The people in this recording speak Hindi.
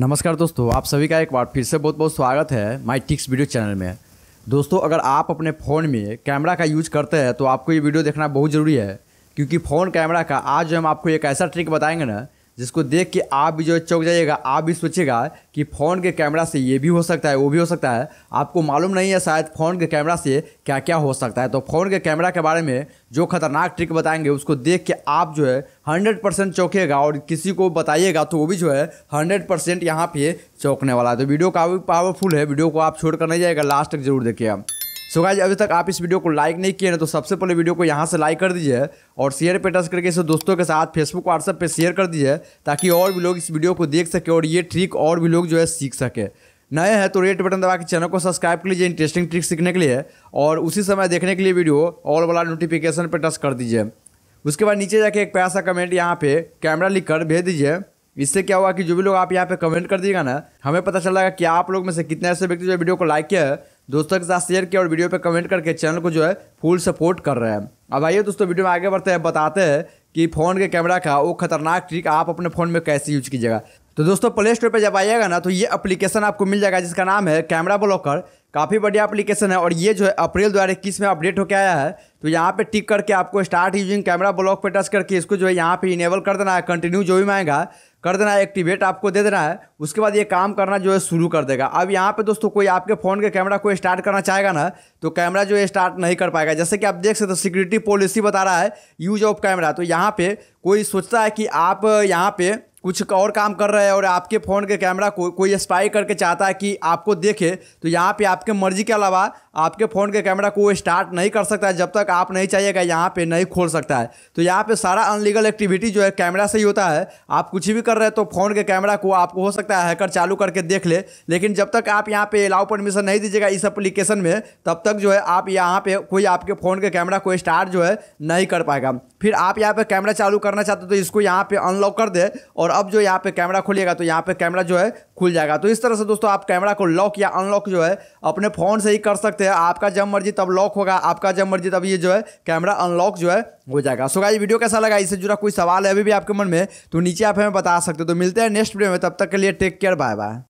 नमस्कार दोस्तों आप सभी का एक बार फिर से बहुत बहुत स्वागत है माई टिक्स वीडियो चैनल में दोस्तों अगर आप अपने फ़ोन में कैमरा का यूज करते हैं तो आपको ये वीडियो देखना बहुत ज़रूरी है क्योंकि फ़ोन कैमरा का आज हम आपको एक ऐसा ट्रिक बताएंगे ना जिसको देख के आप भी जो है चौक जाइएगा आप भी सोचिएगा कि फ़ोन के कैमरा से ये भी हो सकता है वो भी हो सकता है आपको मालूम नहीं है शायद फ़ोन के कैमरा से क्या क्या हो सकता है तो फ़ोन के कैमरा के बारे में जो खतरनाक ट्रिक बताएंगे उसको देख के आप जो है हंड्रेड परसेंट चौंकेगा और किसी को बताइएगा तो वो भी जो है हंड्रेड परसेंट यहाँ पे चौंकने वाला है तो वीडियो काफ़ी पावरफुल है वीडियो को आप छोड़ कर नहीं जाएगा लास्ट तक जरूर देखिएगा सो गाइज अभी तक आप इस वीडियो को लाइक नहीं किए ना तो सबसे पहले वीडियो को यहाँ से लाइक कर दीजिए और शेयर पे टच करके इसे दोस्तों के साथ फेसबुक व्हाट्सएप पे शेयर कर दीजिए ताकि और भी लोग इस वीडियो को देख सके और ये ट्रिक और भी लोग जो है सीख सके नए हैं तो रेड बटन दबा के चैनल को सब्सक्राइब कर लीजिए इंटरेस्टिंग ट्रिक सीखने के लिए और उसी समय देखने के लिए वीडियो ऑल वाला नोटिफिकेशन पर टच कर दीजिए उसके बाद नीचे जाके एक पैसा कमेंट यहाँ पे कैमरा लिख कर भेज दीजिए इससे क्या हुआ कि जो भी लोग आप यहाँ पे कमेंट कर दिएगा ना हमें पता चल जाएगा कि आप लोग में से कितने ऐसे व्यक्ति जो वीडियो को लाइक किया है दोस्तों के साथ शेयर किया और वीडियो पे कमेंट करके चैनल को जो है फुल सपोर्ट कर रहे हैं अब आइए दोस्तों वीडियो में आगे बढ़ते हैं बताते हैं कि फ़ोन के कैमरा का वो खतरनाक ट्रिक आप अपने फ़ोन में कैसे यूज कीजिएगा तो दोस्तों प्ले स्टोर पर जब आइएगा ना तो ये एप्लीकेशन आपको मिल जाएगा जिसका नाम है कैमरा ब्लॉकर काफ़ी बढ़िया एप्लीकेशन है और ये जो है अप्रैल दो इक्कीस में अपडेट होकर आया है तो यहाँ पे टिक करके आपको स्टार्ट यूजिंग कैमरा ब्लॉक पे टच करके इसको जो है यहाँ पे इनेबल कर देना है कंटिन्यू जो भी मांगेगा कर देना है एक्टिवेट आपको दे देना है उसके बाद ये काम करना जो है शुरू कर देगा अब यहाँ पे दोस्तों कोई आपके फ़ोन के कैमरा को स्टार्ट करना चाहेगा ना तो कैमरा जो है स्टार्ट नहीं कर पाएगा जैसे कि आप देख सकते हो सिक्योरिटी पॉलिसी बता रहा है यूज ऑफ कैमरा तो यहाँ पर कोई सोचता है कि आप यहाँ पे कुछ और काम कर रहे हैं और आपके फ़ोन के कैमरा को कोई स्पाई करके चाहता है कि आपको देखे तो यहाँ पे आपके मर्जी के अलावा आपके फ़ोन के कैमरा को स्टार्ट नहीं कर सकता है जब तक आप नहीं चाहिएगा यहाँ पे नहीं खोल सकता है तो यहाँ पे सारा अनलीगल एक्टिविटी जो है कैमरा से ही होता है आप कुछ भी कर रहे हैं तो फ़ोन के कैमरा को आपको हो सकता है हैकर चालू करके देख ले लेकिन जब तक आप यहाँ पे अलाउ परमिशन नहीं दीजिएगा इस अप्लीकेशन में तब तक जो है आप यहाँ पर कोई आपके फ़ोन के कैमरा को स्टार्ट जो है नहीं कर पाएगा फिर आप यहाँ पर कैमरा चालू करना चाहते हो तो इसको यहाँ पर अनलॉक कर दे और अब जो यहाँ पर कैमरा खोलिएगा तो यहाँ पर कैमरा जो है खुल जाएगा तो इस तरह से दोस्तों आप कैमरा को लॉक या अनलॉक जो है अपने फ़ोन से ही कर सकते हैं आपका जब मर्जी तब लॉक होगा आपका जब मर्जी तब ये जो है कैमरा अनलॉक जो है हो जाएगा सो गाइस वीडियो कैसा लगा इससे जुड़ा कोई सवाल है अभी भी आपके मन में तो नीचे आप हमें बता सकते हो तो मिलते हैं नेक्स्ट वीडियो में तब तक के लिए टेक केयर बाय बाय